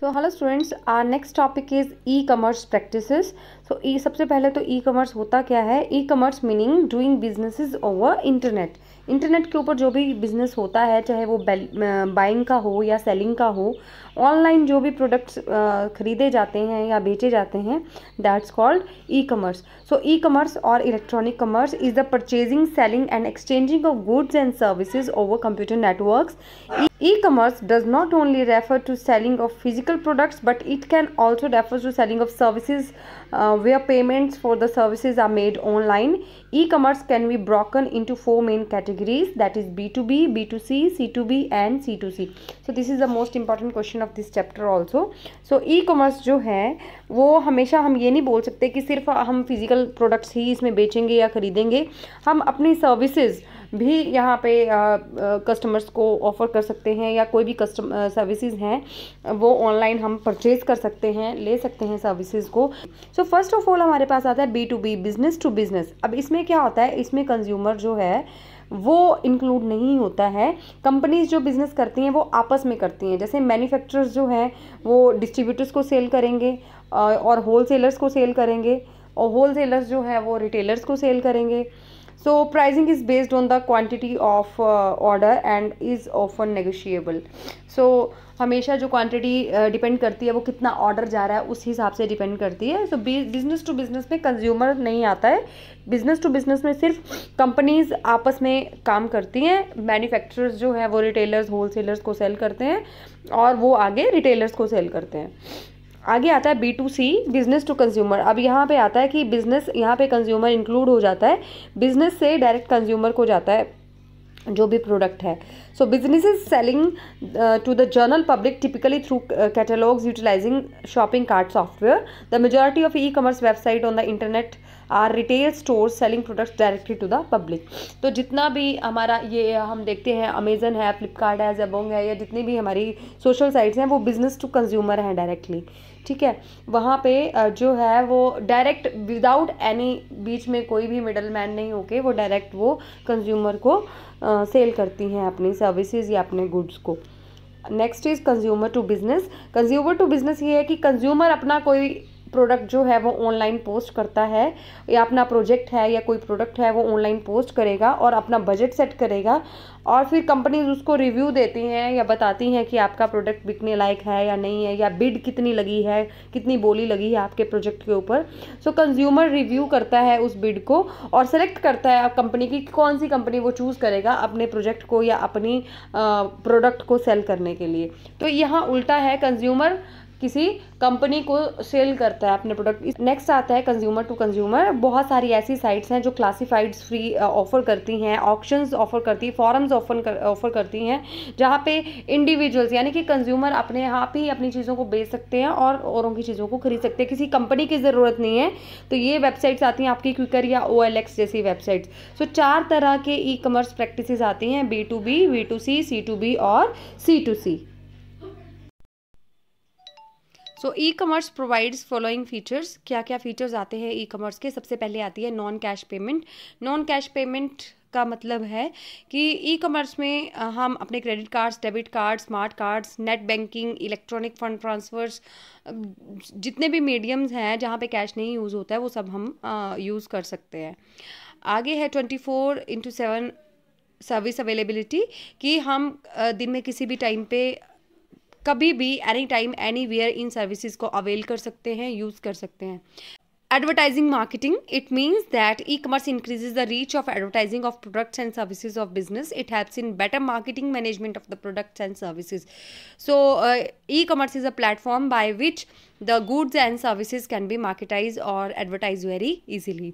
So hello students, our next topic is e-commerce practices. So E e, सबसे पहले तो e commerce होता क्या है e commerce meaning doing businesses over internet internet के ऊपर जो भी बिजनेस होता है चाहे वो बाइंग का हो या सेलिंग का हो ऑनलाइन जो भी प्रोडक्ट्स खरीदे जाते हैं या बेचे जाते हैं that's called e commerce so e commerce और electronic commerce is the purchasing selling and exchanging of goods and services over computer networks e commerce does not only refer to selling of physical products but it can also refer to selling of services where payments for the services are made online E-commerce can be broken into four main categories that is B2B, B2C, C2B and C2C. So this is the most important question of this chapter also. So e-commerce जो है वो हमेशा हम ये नहीं बोल सकते कि सिर्फ हम फिज़िकल प्रोडक्ट्स ही इसमें बेचेंगे या ख़रीदेंगे हम अपनी सर्विसेज़ भी यहाँ पे कस्टमर्स को ऑफ़र कर सकते हैं या कोई भी कस्टम सर्विसेज हैं वो ऑनलाइन हम परचेज़ कर सकते हैं ले सकते हैं सर्विसेज को सो फर्स्ट ऑफ ऑल हमारे पास आता है B to B business to business अब इसमें इसमें क्या होता है इसमें कंज्यूमर जो है वो इंक्लूड नहीं होता है कंपनीज जो बिज़नेस करती हैं वो आपस में करती हैं जैसे मैन्युफैक्चरर्स जो हैं वो डिस्ट्रीब्यूटर्स को सेल करेंगे और होल सेलर्स को सेल करेंगे और होल सेलर्स जो है वो रिटेलर्स को सेल करेंगे so pricing is based on the quantity of order and is often negotiable so हमेशा जो क्वांटिटी डिपेंड करती है वो कितना ऑर्डर जा रहा है उस हिसाब से डिपेंड करती है सो बिज़नेस टू बिज़नेस में कंज्यूमर नहीं आता है बिज़नेस टू बिज़नेस में सिर्फ कंपनीज आपस में काम करती हैं मैन्युफैक्चरर्स जो है वो रिटेलर्स होलसेलर्स को सेल करते हैं और वो आगे रिटेलर्स को सेल करते हैं आगे आता है B to C business to consumer अब यहाँ पे आता है कि बिजनेस यहाँ पे कंज्यूमर इंक्लूड हो जाता है बिजनेस से डायरेक्ट कंज्यूमर को जाता है जो भी प्रोडक्ट है so business is selling to the general public typically through catalogues utilising shopping cart software the majority of e commerce website on the internet are retail store selling products directly to the public तो जितना भी हमारा ये हम देखते हैं Amazon है फ्लिपकार्ट है जेबोंग है या जितनी भी हमारी सोशल साइट्स हैं वो बिजनेस टू कंज्यूमर हैं डायरेक्टली ठीक है वहाँ पे जो है वो डायरेक्ट विदाउट एनी बीच में कोई भी मिडल मैन नहीं होके वो डायरेक्ट वो कंज्यूमर को सेल करती हैं अपनी सर्विसेज या अपने गुड्स को next is consumer to business consumer to business ये है कि कंज्यूमर अपना कोई प्रोडक्ट जो है वो ऑनलाइन पोस्ट करता है या अपना प्रोजेक्ट है या कोई प्रोडक्ट है वो ऑनलाइन पोस्ट करेगा और अपना बजट सेट करेगा और फिर कंपनीज उसको रिव्यू देती हैं या बताती हैं कि आपका प्रोडक्ट बिकने लायक है या नहीं है या बिड कितनी लगी है कितनी बोली लगी है आपके प्रोजेक्ट के ऊपर सो कंज्यूमर रिव्यू करता है उस बिड को और सेलेक्ट करता है कंपनी की कौन सी कंपनी वो चूज़ करेगा अपने प्रोजेक्ट को या अपनी प्रोडक्ट को सेल करने के लिए तो यहाँ उल्टा है कंज्यूमर किसी कंपनी को सेल करता है अपने प्रोडक्ट नेक्स्ट आता है कंज्यूमर टू कंज्यूमर बहुत सारी ऐसी साइट्स हैं जो क्लासिफाइड्स फ्री ऑफर करती हैं ऑप्शंस ऑफर करती हैं फॉरम्स ऑफर ऑफर करती हैं जहाँ पे इंडिविजुअल्स यानी कि कंज्यूमर अपने आप ही अपनी चीज़ों को बेच सकते हैं और औरों की चीज़ों को खरीद सकते हैं किसी कंपनी की ज़रूरत नहीं है तो ये वेबसाइट्स आती हैं आपकी क्विकर या ओ जैसी वेबसाइट्स सो चार तरह के ई कॉमर्स प्रैक्टिस आती हैं B to B B to C C to B और C to C so e commerce provides following features क्या क्या फीचर्स आते हैं ई कॉमर्स के सबसे पहले आती है non cash payment non cash payment का मतलब है कि ई कॉमर्स में हम अपने credit cards debit card smart cards net banking electronic fund transfers जितने भी मीडियम्स हैं जहाँ पे कैश नहीं यूज़ होता है वो सब हम यूज़ कर सकते हैं आगे है twenty four into seven service availability कि हम दिन में किसी भी टाइम पे कभी भी एनी टाइम एनी वेयर इन सर्विसेज को अवेल कर सकते हैं यूज कर सकते हैं advertising marketing it means that e commerce increases the reach of advertising of products and services of business it helps in better marketing management of the products and services so e commerce is a platform by which the goods and services can be marketise और advertise very easily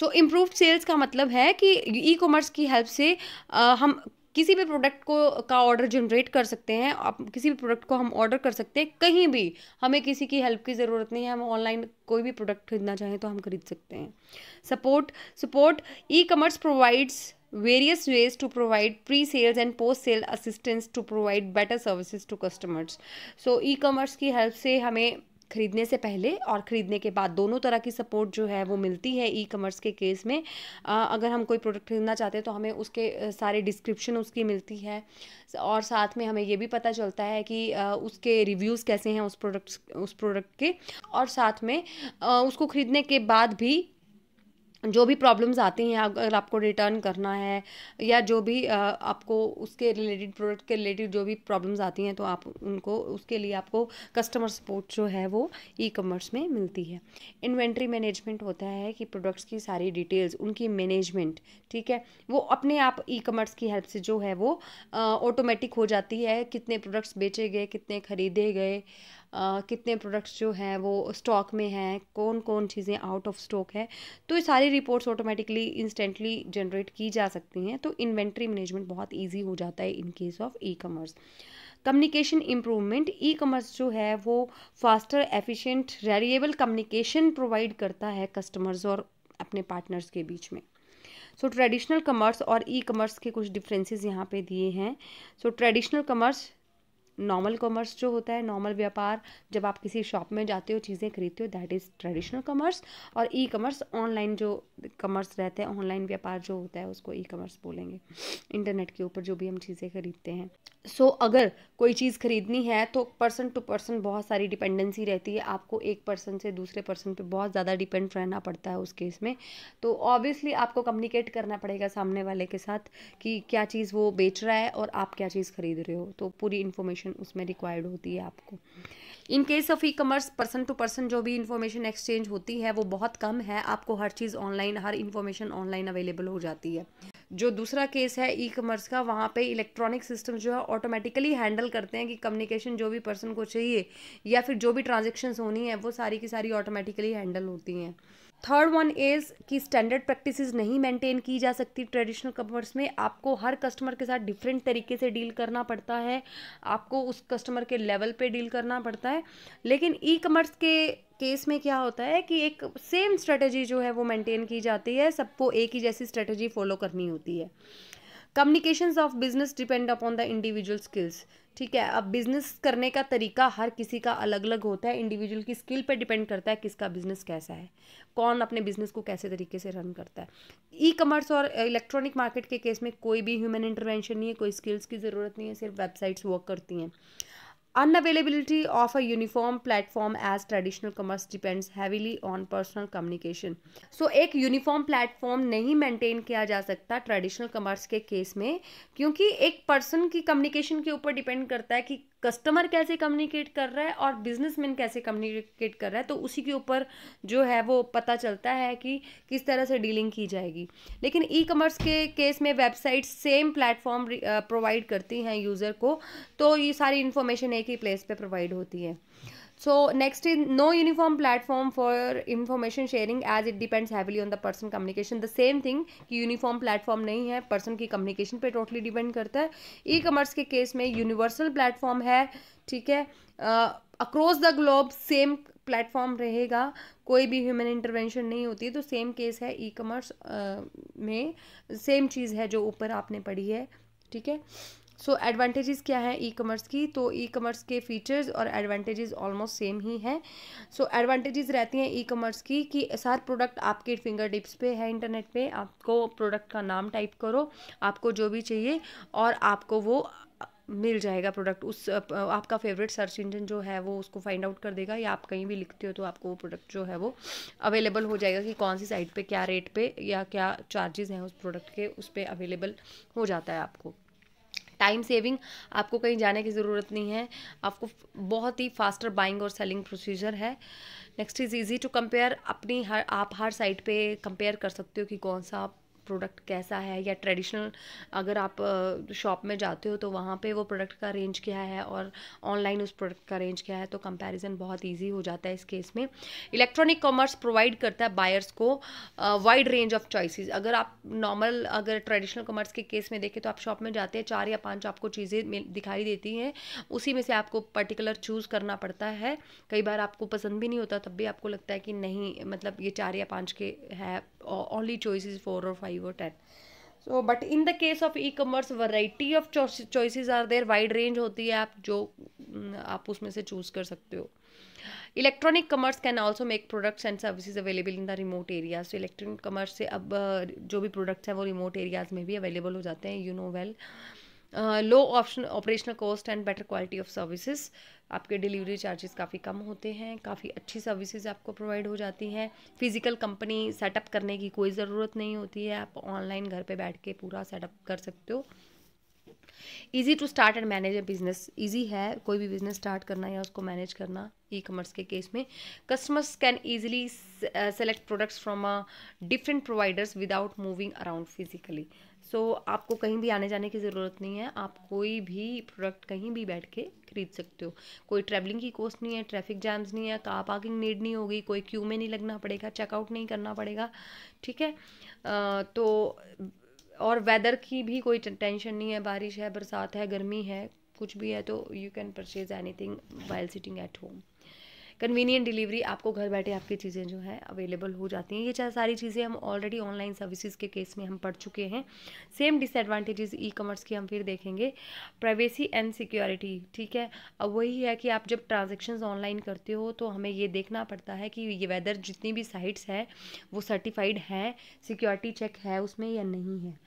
so improve sales का मतलब है कि e commerce की help से uh, हम किसी भी प्रोडक्ट को का ऑर्डर जनरेट कर सकते हैं आप किसी भी प्रोडक्ट को हम ऑर्डर कर सकते हैं कहीं भी हमें किसी की हेल्प की ज़रूरत नहीं है हम ऑनलाइन कोई भी प्रोडक्ट खरीदना चाहें तो हम खरीद सकते हैं support support e commerce provides various ways to provide pre sales and post sale assistance to provide better services to customers so e commerce की हेल्प से हमें ख़रीदने से पहले और ख़रीदने के बाद दोनों तरह की सपोर्ट जो है वो मिलती है ई कॉमर्स के केस में आ, अगर हम कोई प्रोडक्ट खरीदना चाहते हैं तो हमें उसके सारे डिस्क्रिप्शन उसकी मिलती है और साथ में हमें ये भी पता चलता है कि आ, उसके रिव्यूज़ कैसे हैं उस प्रोडक्ट उस प्रोडक्ट के और साथ में आ, उसको ख़रीदने के बाद भी जो भी प्रॉब्लम्स आती हैं अगर आपको रिटर्न करना है या जो भी आपको उसके रिलेटेड प्रोडक्ट के रिलेटेड जो भी प्रॉब्लम्स आती हैं तो आप उनको उसके लिए आपको कस्टमर सपोर्ट जो है वो ई कॉमर्स में मिलती है इन्वेंट्री मैनेजमेंट होता है कि प्रोडक्ट्स की सारी डिटेल्स उनकी मैनेजमेंट ठीक है वो अपने आप ई कॉमर्स की हेल्प से जो है वो ऑटोमेटिक हो जाती है कितने प्रोडक्ट्स बेचे गए कितने ख़रीदे गए कितने प्रोडक्ट्स जो हैं वो स्टॉक में हैं कौन कौन चीज़ें आउट ऑफ स्टॉक है तो ये सारी रिपोर्ट्स ऑटोमेटिकली इंस्टेंटली जनरेट की जा सकती हैं तो इन्वेंट्री मैनेजमेंट बहुत ईजी हो जाता है in case of e commerce communication improvement e commerce जो है वो faster efficient variable communication provide करता है कस्टमर्स और अपने पार्टनर्स के बीच में सो ट्रेडिशनल कमर्स और ई e कमर्स के कुछ डिफरेंसेस यहाँ पे दिए हैं so traditional commerce normal commerce जो होता है नॉर्मल व्यापार जब आप किसी शॉप में जाते हो चीज़ें खरीदते हो दैट इज़ ट्रेडिशनल कॉमर्स और ई कॉमर्स ऑनलाइन जो कॉमर्स रहते हैं ऑनलाइन व्यापार जो होता है उसको ई कॉमर्स बोलेंगे इंटरनेट के ऊपर जो भी हम चीज़ें खरीदते हैं सो so, अगर कोई चीज़ खरीदनी है तो पर्सन टू पर्सन बहुत सारी डिपेंडेंसी रहती है आपको एक पर्सन से दूसरे पर्सन पे बहुत ज़्यादा डिपेंड रहना पड़ता है उस केस में तो ऑब्वियसली आपको कम्युनिकेट करना पड़ेगा सामने वाले के साथ कि क्या चीज़ वो बेच रहा है और आप क्या चीज़ खरीद रहे हो तो पूरी इन्फॉर्मेशन इन्फॉर्मेशन उसमें रिक्वायर्ड होती है आपको in case of e commerce person to person जो भी इन्फॉर्मेशन एक्सचेंज होती है वो बहुत कम है आपको हर चीज़ ऑनलाइन हर इन्फॉर्मेशन ऑनलाइन अवेलेबल हो जाती है जो दूसरा केस है ई कमर्स का वहाँ पे इलेक्ट्रॉनिक सिस्टम जो है ऑटोमेटिकली हैंडल करते हैं कि कम्युनिकेशन जो भी पर्सन को चाहिए या फिर जो भी ट्रांजेक्शन्स होनी है वो सारी की सारी ऑटोमेटिकली हैंडल होती हैं थर्ड वन इज़ कि स्टैंडर्ड प्रैक्टिस नहीं मेंटेन की जा सकती ट्रेडिशनल कमर्स में आपको हर कस्टमर के साथ डिफरेंट तरीके से डील करना पड़ता है आपको उस कस्टमर के लेवल पे डील करना पड़ता है लेकिन ई कमर्स के केस में क्या होता है कि एक सेम स्ट्रेटजी जो है वो मेंटेन की जाती है सबको एक ही जैसी स्ट्रेटजी फॉलो करनी होती है communications of business depend upon the individual skills ठीक है अब बिजनेस करने का तरीका हर किसी का अलग अलग होता है इंडिविजुअल की स्किल पे डिपेंड करता है किसका बिजनेस कैसा है कौन अपने बिजनेस को कैसे तरीके से रन करता है ई e कॉमर्स और इलेक्ट्रॉनिक मार्केट के केस में कोई भी ह्यूमन इंटरवेंशन नहीं है कोई स्किल्स की ज़रूरत नहीं है सिर्फ वेबसाइट्स वर्क करती हैं Unavailability of a uniform platform as traditional commerce depends heavily on personal communication. So ek uniform platform nahi maintain kiya ja sakta traditional commerce ke case mein kyunki ek person ki communication ke upar depend karta hai ki customer कैसे communicate कर रहा है और businessman कैसे communicate कर रहा है तो उसी के ऊपर जो है वो पता चलता है कि किस तरह से डीलिंग की जाएगी लेकिन ई कॉमर्स के केस में वेबसाइट सेम प्लेटफॉर्म प्रोवाइड करती हैं यूज़र को तो ये सारी इन्फॉर्मेशन एक ही प्लेस पर प्रोवाइड होती है so next is no uniform platform for information sharing as it depends heavily on the person communication the same thing कि यूनिफॉर्म प्लेटफॉर्म नहीं है पर्सन की कम्युनिकेशन पे टोटली डिपेंड करता है ई e कॉमर्स के केस में यूनिवर्सल प्लेटफॉर्म है ठीक है across the globe same platform रहेगा कोई भी ह्यूमन इंटरवेंशन नहीं होती तो सेम केस है ई e कॉमर्स uh, में सेम चीज़ है जो ऊपर आपने पढ़ी है ठीक है सो so, एडवांटेजेस क्या है ई कॉमर्स की तो ई कॉमर्स के फीचर्स और एडवांटेजेस ऑलमोस्ट सेम ही हैं सो so, एडवांटेजेस रहती हैं ई कॉमर्स की कि सर प्रोडक्ट आपके फिंगर टिप्स पे है इंटरनेट पे आपको प्रोडक्ट का नाम टाइप करो आपको जो भी चाहिए और आपको वो मिल जाएगा प्रोडक्ट उस आपका फेवरेट सर्च इंजन जो है वो उसको फाइंड आउट कर देगा या आप कहीं भी लिखते हो तो आपको वो प्रोडक्ट जो है वो अवेलेबल हो जाएगा कि कौन सी साइट पे क्या रेट पे या क्या चार्जेस हैं उस प्रोडक्ट के उस पर अवेलेबल हो जाता है आपको टाइम सेविंग आपको कहीं जाने की ज़रूरत नहीं है आपको बहुत ही फास्टर बाइंग और सेलिंग प्रोसीजर है next is easy to compare अपनी हर आप हर साइट पे कंपेयर कर सकते हो कि कौन सा आप प्रोडक्ट कैसा है या ट्रेडिशनल अगर आप शॉप में जाते हो तो वहाँ पे वो प्रोडक्ट का रेंज क्या है और ऑनलाइन उस प्रोडक्ट का रेंज क्या है तो कंपैरिजन बहुत इजी हो जाता है इस केस में इलेक्ट्रॉनिक कॉमर्स प्रोवाइड करता है बायर्स को वाइड रेंज ऑफ चॉइसेस अगर आप नॉर्मल अगर ट्रेडिशनल कॉमर्स के केस में देखें तो आप शॉप में जाते हैं चार या पाँच आपको चीज़ें दिखाई देती हैं उसी में से आपको पर्टिकुलर चूज़ करना पड़ता है कई बार आपको पसंद भी नहीं होता तब भी आपको लगता है कि नहीं मतलब ये चार या पाँच के है only choices 4 or 5 or 10 so but in the case of e commerce variety of choices are are wide range होती है आप जो आप उसमें से चूज कर सकते हो electronic commerce can also make products and services available in the remote areas तो इलेक्ट्रॉनिक कमर्स से अब जो भी प्रोडक्ट्स हैं वो रिमोट एरियाज़ में भी अवेलेबल हो जाते हैं you know well low option operational cost and better quality of services आपके डिलीवरी चार्जेस काफ़ी कम होते हैं काफ़ी अच्छी सर्विसेज आपको प्रोवाइड हो जाती हैं फिज़िकल कंपनी सेटअप करने की कोई ज़रूरत नहीं होती है आप ऑनलाइन घर पे बैठ के पूरा सेटअप कर सकते हो easy to start and manage a business easy है कोई भी बिजनेस स्टार्ट करना या उसको मैनेज करना ई कॉमर्स के केस में customers can easily select products from different providers without moving around physically so so, आपको कहीं भी आने जाने की ज़रूरत नहीं है आप कोई भी प्रोडक्ट कहीं भी बैठ के खरीद सकते हो कोई ट्रैवलिंग की कॉस्ट नहीं है ट्रैफिक जैम्स नहीं है कार पार्किंग नीड नहीं होगी कोई क्यू में नहीं लगना पड़ेगा चेकआउट नहीं करना पड़ेगा ठीक है आ, तो और वेदर की भी कोई टेंशन नहीं है बारिश है बरसात है गर्मी है कुछ भी है तो you can purchase anything while sitting at home convenient delivery आपको घर बैठे आपकी चीज़ें जो है अवेलेबल हो जाती हैं ये चाहे सारी चीज़ें हम ऑलरेडी ऑनलाइन सर्विसेज के केस में हम पढ़ चुके हैं सेम डिसएडवांटेजेस ई कॉमर्स की हम फिर देखेंगे प्राइवेसी एंड सिक्योरिटी ठीक है अब वही है कि आप जब ट्रांजेक्शन ऑनलाइन करते हो तो हमें ये देखना पड़ता है कि ये वेदर जितनी भी साइट्स है वो सर्टिफाइड है सिक्योरिटी चेक है उसमें या नहीं है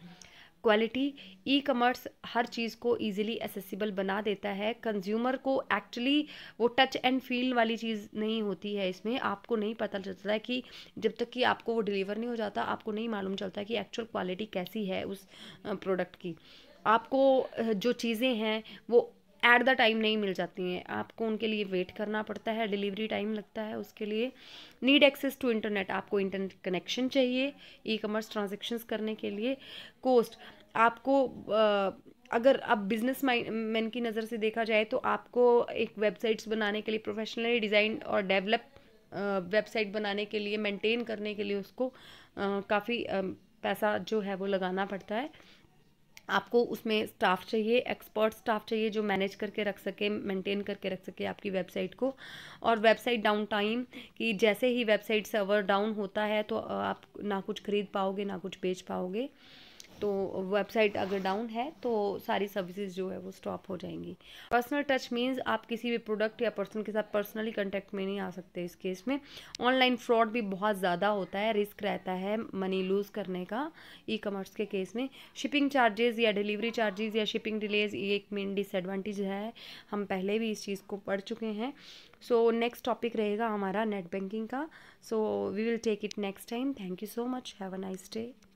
क्वालिटी ई कमर्स हर चीज़ को ईजिली एसेसिबल बना देता है कंज्यूमर को एक्चुअली वो टच एंड फील वाली चीज़ नहीं होती है इसमें आपको नहीं पता चलता है कि जब तक कि आपको वो डिलीवर नहीं हो जाता आपको नहीं मालूम चलता कि एक्चुअल क्वालिटी कैसी है उस प्रोडक्ट की आपको जो चीज़ें हैं वो ऐट द टाइम नहीं मिल जाती हैं आपको उनके लिए वेट करना पड़ता है डिलीवरी टाइम लगता है उसके लिए नीड एक्सेस टू इंटरनेट आपको इंटरनेट कनेक्शन चाहिए ई कॉमर्स ट्रांजेक्शन्स करने के लिए कोस्ट आपको अगर आप बिजनेस मैन की नज़र से देखा जाए तो आपको एक वेबसाइट्स बनाने के लिए प्रोफेशनली डिज़ाइन और डेवलप वेबसाइट बनाने के लिए मेंटेन करने के लिए उसको काफ़ी पैसा जो है वो लगाना पड़ता है आपको उसमें स्टाफ चाहिए एक्सपर्ट स्टाफ चाहिए जो मैनेज करके रख सके मेंटेन करके रख सके आपकी वेबसाइट को और वेबसाइट डाउन टाइम कि जैसे ही वेबसाइट सर्वर डाउन होता है तो आप ना कुछ खरीद पाओगे ना कुछ बेच पाओगे तो वेबसाइट अगर डाउन है तो सारी सर्विसेज जो है वो स्टॉप हो जाएंगी पर्सनल टच मींस आप किसी भी प्रोडक्ट या पर्सन के साथ पर्सनली कांटेक्ट में नहीं आ सकते इस केस में ऑनलाइन फ्रॉड भी बहुत ज़्यादा होता है रिस्क रहता है मनी लूज़ करने का ई कॉमर्स के केस में शिपिंग चार्जेज़ या डिलीवरी चार्जेज़ या शिपिंग डिलेज ये एक मेन डिसएडवाटेज है हम पहले भी इस चीज़ को पढ़ चुके हैं सो नेक्स्ट टॉपिक रहेगा हमारा नेट बैंकिंग का so we will take it next time thank you so much have a nice day